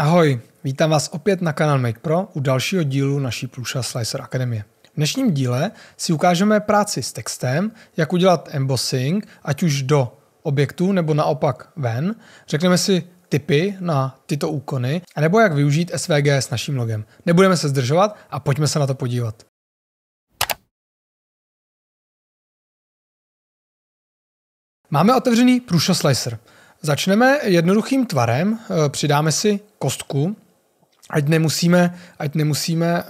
Ahoj, vítám vás opět na kanál Make Pro u dalšího dílu naší Pluša Slicer Akademie. V dnešním díle si ukážeme práci s textem, jak udělat embossing, ať už do objektu nebo naopak ven. Řekneme si tipy na tyto úkony, nebo jak využít SVG s naším logem. Nebudeme se zdržovat a pojďme se na to podívat. Máme otevřený Prusa Slicer. Začneme jednoduchým tvarem, eh, přidáme si kostku, ať nemusíme, ať nemusíme uh,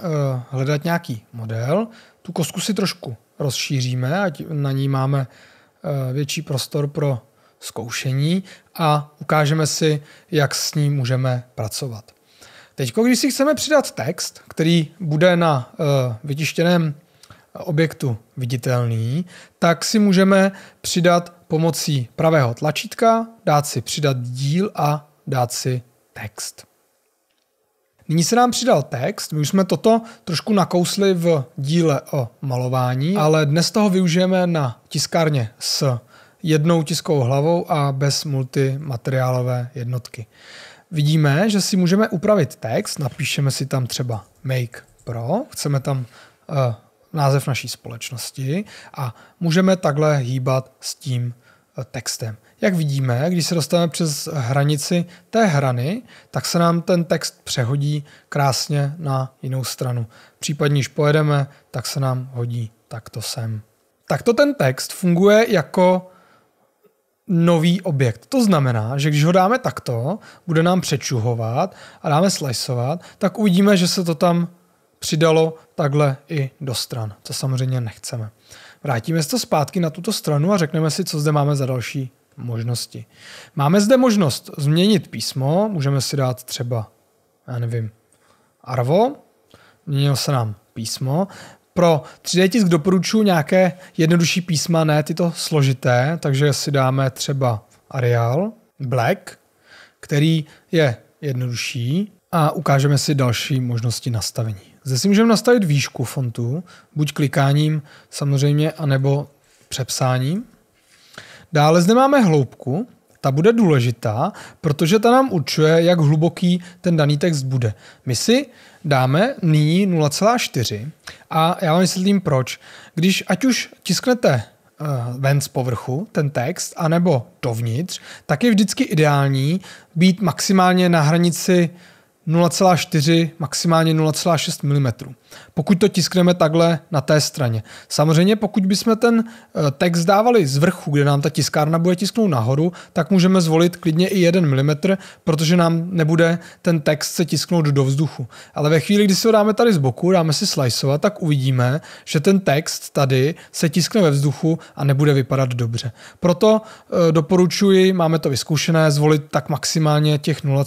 hledat nějaký model, tu kostku si trošku rozšíříme, ať na ní máme uh, větší prostor pro zkoušení a ukážeme si, jak s ní můžeme pracovat. Teď, když si chceme přidat text, který bude na uh, vytištěném objektu viditelný, tak si můžeme přidat pomocí pravého tlačítka, dát si přidat díl a dát si text. Nyní se nám přidal text, my už jsme toto trošku nakousli v díle o malování, ale dnes toho využijeme na tiskárně s jednou tiskovou hlavou a bez multimateriálové jednotky. Vidíme, že si můžeme upravit text, napíšeme si tam třeba Make Pro, chceme tam uh, název naší společnosti a můžeme takhle hýbat s tím Eh, textem. Jak vidíme, když se dostaneme přes hranici té hrany, tak se nám ten text přehodí krásně na jinou stranu. Případně, když pojedeme, tak se nám hodí takto sem. Takto ten text funguje jako nový objekt. To znamená, že když ho dáme takto, bude nám přečuhovat a dáme slajsovat, tak uvidíme, že se to tam přidalo takhle i do stran, co samozřejmě nechceme. Vrátíme se to zpátky na tuto stranu a řekneme si, co zde máme za další možnosti. Máme zde možnost změnit písmo, můžeme si dát třeba, já nevím, arvo, měnilo se nám písmo. Pro 3D tisk doporučuji nějaké jednodušší písma, ne tyto složité, takže si dáme třeba Arial, Black, který je jednodušší a ukážeme si další možnosti nastavení. Zde si můžeme nastavit výšku fontu, buď klikáním samozřejmě, anebo přepsáním. Dále zde máme hloubku, ta bude důležitá, protože ta nám určuje, jak hluboký ten daný text bude. My si dáme nyní 0,4 a já vám vysvětlím proč. Když ať už tisknete eh, ven z povrchu ten text, anebo dovnitř, tak je vždycky ideální být maximálně na hranici 0,4, maximálně 0,6 mm. Pokud to tiskneme takhle na té straně. Samozřejmě pokud bychom ten eh, text dávali z vrchu, kde nám ta tiskárna bude tisknout nahoru, tak můžeme zvolit klidně i 1 mm, protože nám nebude ten text se tisknout do vzduchu. Ale ve chvíli, kdy si ho dáme tady z boku, dáme si sliceovat, tak uvidíme, že ten text tady se tiskne ve vzduchu a nebude vypadat dobře. Proto eh, doporučuji, máme to vyzkoušené, zvolit tak maximálně těch 0,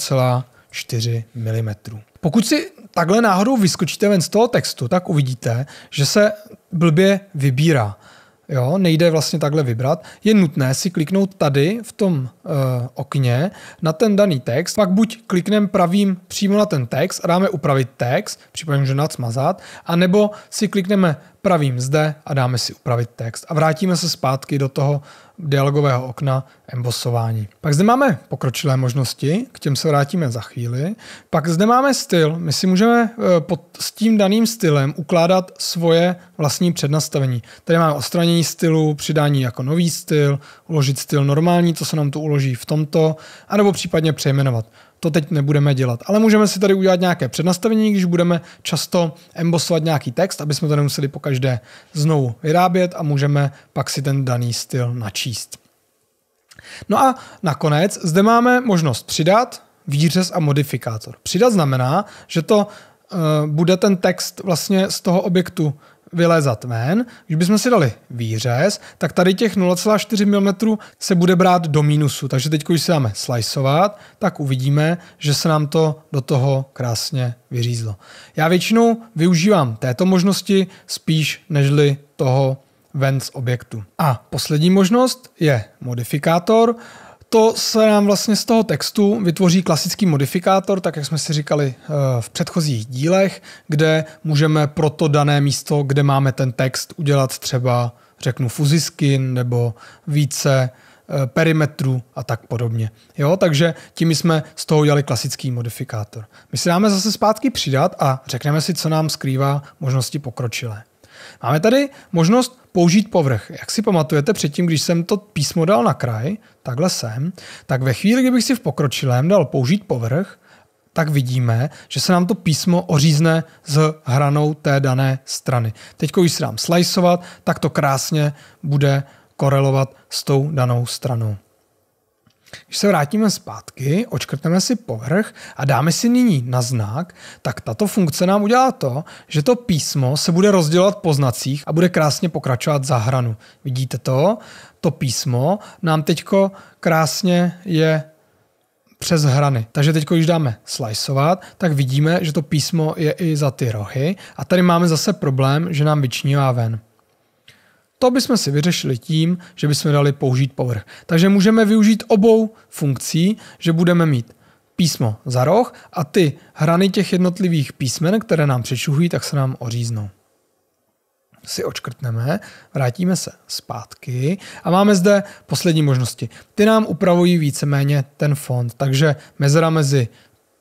4 mm. Pokud si takhle náhodou vyskočíte ven z toho textu, tak uvidíte, že se blbě vybírá. Jo, nejde vlastně takhle vybrat. Je nutné si kliknout tady v tom e, okně na ten daný text, pak buď klikneme pravým přímo na ten text a dáme upravit text, případně můžeme dát smazat, anebo si klikneme upravím zde a dáme si upravit text. A vrátíme se zpátky do toho dialogového okna embosování. Pak zde máme pokročilé možnosti, k těm se vrátíme za chvíli. Pak zde máme styl. My si můžeme eh, pod, s tím daným stylem ukládat svoje vlastní přednastavení. Tady máme odstranění stylu, přidání jako nový styl, uložit styl normální, co se nám tu uloží v tomto, anebo případně přejmenovat to teď nebudeme dělat. Ale můžeme si tady udělat nějaké přednastavení, když budeme často embosovat nějaký text, aby jsme to nemuseli po každé znovu vyrábět a můžeme pak si ten daný styl načíst. No a nakonec zde máme možnost přidat, výřez a modifikátor. Přidat znamená, že to eh, bude ten text vlastně z toho objektu vylézat ven. Když bychom si dali výřez, tak tady těch 0,4 mm se bude brát do mínusu. Takže teď, když si dáme slajsovat, tak uvidíme, že se nám to do toho krásně vyřízlo. Já většinou využívám této možnosti spíš nežli toho ven z objektu. A poslední možnost je modifikátor to se nám vlastně z toho textu vytvoří klasický modifikátor, tak jak jsme si říkali eh, v předchozích dílech, kde můžeme pro to dané místo, kde máme ten text, udělat třeba řeknu fuziskin nebo více eh, perimetru a tak podobně. Jo, takže tím jsme z toho udělali klasický modifikátor. My si dáme zase zpátky přidat a řekneme si, co nám skrývá možnosti pokročilé. Máme tady možnost použít povrch. Jak si pamatujete, předtím, když jsem to písmo dal na kraj, takhle sem, tak ve chvíli, kdybych si v pokročilém dal použít povrch, tak vidíme, že se nám to písmo ořízne s hranou té dané strany. Teď, když se dám slajsovat, tak to krásně bude korelovat s tou danou stranou. Když se vrátíme zpátky, očkrtneme si povrch a dáme si nyní na znak, tak tato funkce nám udělá to, že to písmo se bude rozdělovat po znacích a bude krásně pokračovat za hranu. Vidíte to? To písmo nám teď krásně je přes hrany. Takže teď, když dáme slajsovat, tak vidíme, že to písmo je i za ty rohy a tady máme zase problém, že nám vyčnívá ven. To bychom si vyřešili tím, že bychom dali použít povrch. Takže můžeme využít obou funkcí, že budeme mít písmo za roh a ty hrany těch jednotlivých písmen, které nám přečuhují, tak se nám oříznou. Si očkrtneme, vrátíme se zpátky a máme zde poslední možnosti. Ty nám upravují víceméně ten fond, takže mezera mezi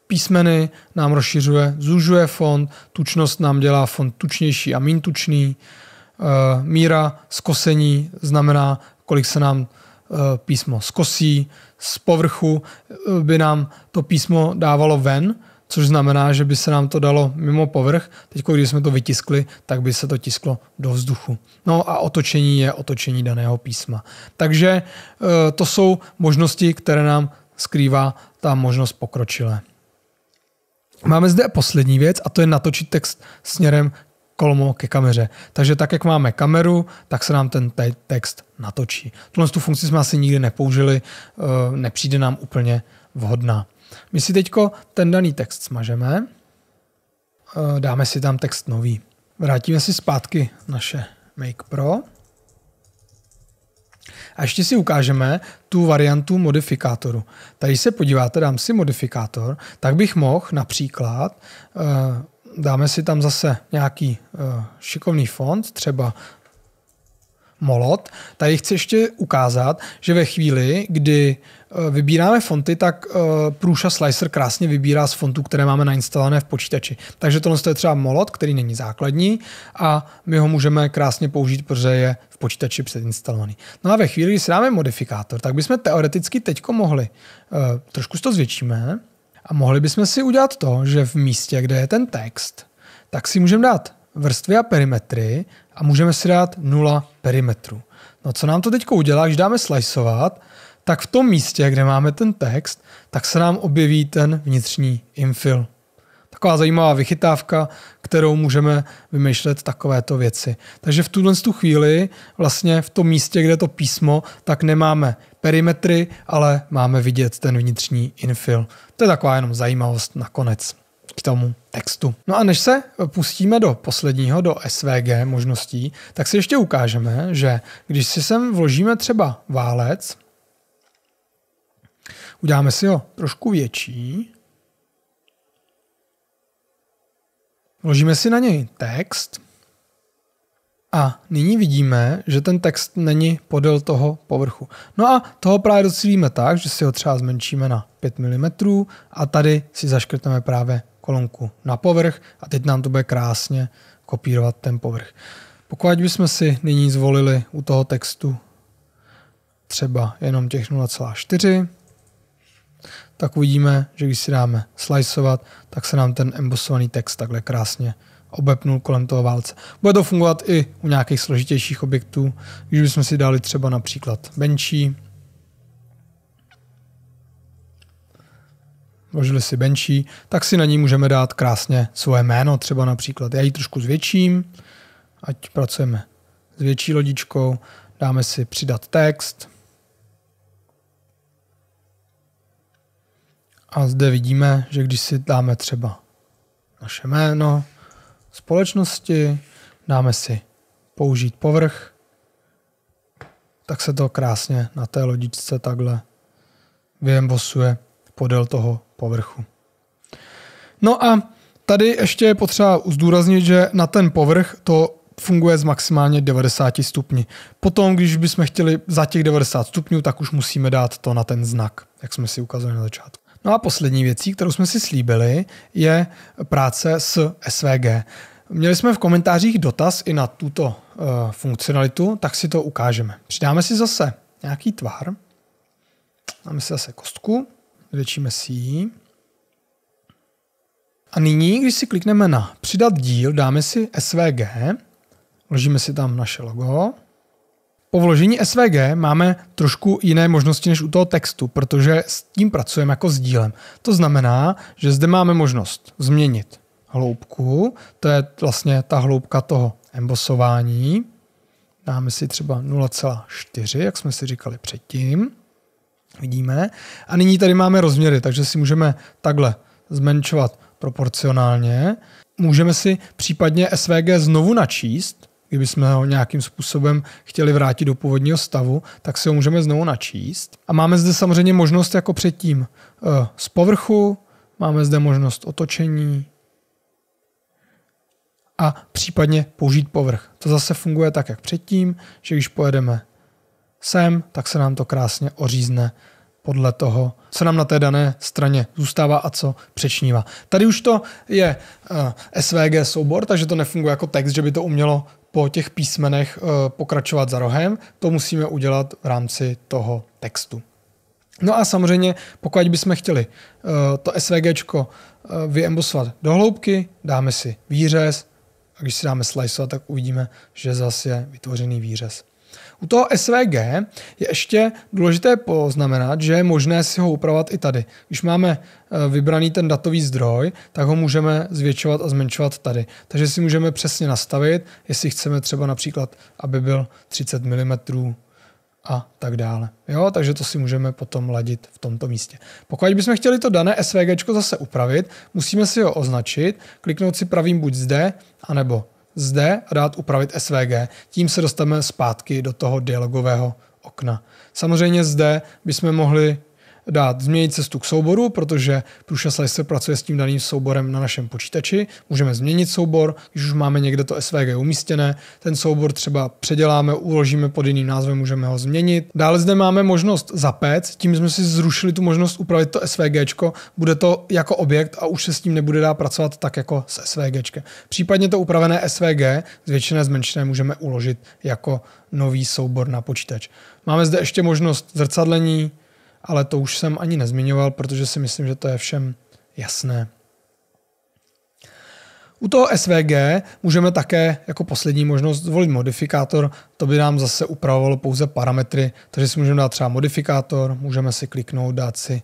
písmeny nám rozšiřuje, zužuje fond, tučnost nám dělá fond tučnější a méně tučný, Eh, míra skosení znamená, kolik se nám eh, písmo skosí, z povrchu eh, by nám to písmo dávalo ven, což znamená, že by se nám to dalo mimo povrch. Teď, když jsme to vytiskli, tak by se to tisklo do vzduchu. No a otočení je otočení daného písma. Takže to jsou možnosti, které nám skrývá ta možnost pokročilé. Máme zde poslední věc a to je natočit text směrem kolmo ke kameře. Takže tak, jak máme kameru, tak se nám ten te- text natočí. Tuhle tu funkci jsme asi nikdy nepoužili, eh, nepřijde nám úplně vhodná. My si teď ten daný text smažeme, eh, dáme si tam text nový. Vrátíme si zpátky naše Make Pro. A ještě si ukážeme tu variantu modifikátoru. Tady se podíváte, dám si modifikátor, tak bych mohl například eh, dáme si tam zase nějaký eh, šikovný fond, třeba Molot. Tady chci ještě ukázat, že ve chvíli, kdy eh, vybíráme fonty, tak eh, průša Slicer krásně vybírá z fontů, které máme nainstalované v počítači. Takže tohle je třeba Molot, který není základní a my ho můžeme krásně použít, protože je v počítači předinstalovaný. No a ve chvíli, kdy si dáme modifikátor, tak bychom teoreticky teď mohli, trošku to zvětšíme, a mohli bychom si udělat to, že v místě, kde je ten text, tak si můžeme dát vrstvy a perimetry a můžeme si dát 0 perimetru. No co nám to teď udělá, když dáme sliceovat, tak v tom místě, kde máme ten text, tak se nám objeví ten vnitřní infill. Taková zajímavá vychytávka, kterou můžeme vymýšlet takovéto věci. Takže v tuhle tu chvíli vlastně v tom místě, kde je to písmo, tak nemáme perimetry, ale máme vidět ten vnitřní infil. To je taková jenom zajímavost nakonec k tomu textu. No a než se pustíme do posledního, do SVG možností, tak si ještě ukážeme, že když si sem vložíme třeba válec, uděláme si ho trošku větší, vložíme si na něj text, a nyní vidíme, že ten text není podél toho povrchu. No a toho právě docílíme tak, že si ho třeba zmenšíme na 5 mm a tady si zaškrtneme právě kolonku na povrch a teď nám to bude krásně kopírovat ten povrch. Pokud bychom si nyní zvolili u toho textu třeba jenom těch 0,4, tak uvidíme, že když si dáme slajsovat, tak se nám ten embosovaný text takhle krásně obepnul kolem toho válce. Bude to fungovat i u nějakých složitějších objektů, když bychom si dali třeba například benčí. Vložili si benčí, tak si na ní můžeme dát krásně svoje jméno, třeba například. Já ji trošku zvětším, ať pracujeme s větší lodičkou, dáme si přidat text. A zde vidíme, že když si dáme třeba naše jméno, společnosti, dáme si použít povrch, tak se to krásně na té lodičce takhle vyembosuje podél toho povrchu. No a tady ještě je potřeba zdůraznit, že na ten povrch to funguje z maximálně 90 stupni. Potom, když bychom chtěli za těch 90 stupňů, tak už musíme dát to na ten znak, jak jsme si ukázali na začátku. No a poslední věcí, kterou jsme si slíbili, je práce s SVG. Měli jsme v komentářích dotaz i na tuto uh, funkcionalitu, tak si to ukážeme. Přidáme si zase nějaký tvar. Dáme si zase kostku, zvětšíme si ji. A nyní, když si klikneme na přidat díl, dáme si SVG, vložíme si tam naše logo, po vložení SVG máme trošku jiné možnosti než u toho textu, protože s tím pracujeme jako s dílem. To znamená, že zde máme možnost změnit hloubku, to je vlastně ta hloubka toho embosování. Dáme si třeba 0,4, jak jsme si říkali předtím. Vidíme. A nyní tady máme rozměry, takže si můžeme takhle zmenšovat proporcionálně. Můžeme si případně SVG znovu načíst, kdybychom ho nějakým způsobem chtěli vrátit do původního stavu, tak si ho můžeme znovu načíst. A máme zde samozřejmě možnost jako předtím eh, z povrchu, máme zde možnost otočení a případně použít povrch. To zase funguje tak, jak předtím, že když pojedeme sem, tak se nám to krásně ořízne podle toho, co nám na té dané straně zůstává a co přečnívá. Tady už to je eh, SVG soubor, takže to nefunguje jako text, že by to umělo po těch písmenech eh, pokračovat za rohem, to musíme udělat v rámci toho textu. No a samozřejmě, pokud bychom chtěli eh, to SVG eh, vyembosovat do hloubky, dáme si výřez, a když si dáme slice, tak uvidíme, že zase je vytvořený výřez. U toho SVG je ještě důležité poznamenat, že je možné si ho upravovat i tady. Když máme eh, vybraný ten datový zdroj, tak ho můžeme zvětšovat a zmenšovat tady. Takže si můžeme přesně nastavit, jestli chceme třeba například, aby byl 30 mm a tak dále. Jo, takže to si můžeme potom ladit v tomto místě. Pokud bychom chtěli to dané SVG zase upravit, musíme si ho označit, kliknout si pravým buď zde, anebo zde a dát upravit SVG. Tím se dostaneme zpátky do toho dialogového okna. Samozřejmě zde bychom mohli dát změnit cestu k souboru, protože Prusa Slicer pracuje s tím daným souborem na našem počítači. Můžeme změnit soubor, když už máme někde to SVG umístěné. Ten soubor třeba předěláme, uložíme pod jiným názvem, můžeme ho změnit. Dále zde máme možnost zapéct, tím jsme si zrušili tu možnost upravit to SVG, bude to jako objekt a už se s tím nebude dá pracovat tak jako s SVG. Případně to upravené SVG, zvětšené, zmenšené, můžeme uložit jako nový soubor na počítač. Máme zde ještě možnost zrcadlení, ale to už jsem ani nezmiňoval, protože si myslím, že to je všem jasné. U toho SVG můžeme také jako poslední možnost zvolit modifikátor, to by nám zase upravovalo pouze parametry, takže si můžeme dát třeba modifikátor, můžeme si kliknout, dát si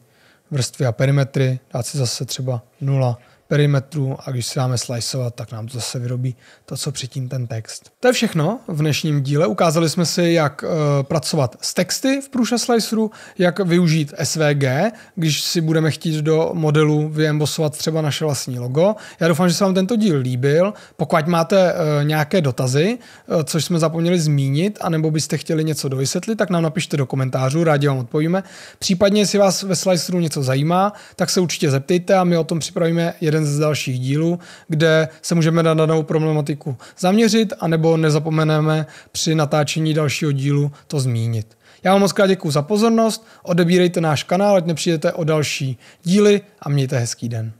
vrstvy a perimetry, dát si zase třeba 0, perimetru a když si dáme sliceovat, tak nám to zase vyrobí to, co předtím ten text. To je všechno v dnešním díle. Ukázali jsme si, jak e, pracovat s texty v průša Sliceru, jak využít SVG, když si budeme chtít do modelu vyembosovat třeba naše vlastní logo. Já doufám, že se vám tento díl líbil. Pokud máte e, nějaké dotazy, e, což jsme zapomněli zmínit, anebo byste chtěli něco dovysvětlit, tak nám napište do komentářů, rádi vám odpovíme. Případně, jestli vás ve Sliceru něco zajímá, tak se určitě zeptejte a my o tom připravíme jeden jeden z dalších dílů, kde se můžeme na danou problematiku zaměřit, anebo nezapomeneme při natáčení dalšího dílu to zmínit. Já vám moc krát děkuji za pozornost, odebírejte náš kanál, ať nepřijdete o další díly a mějte hezký den.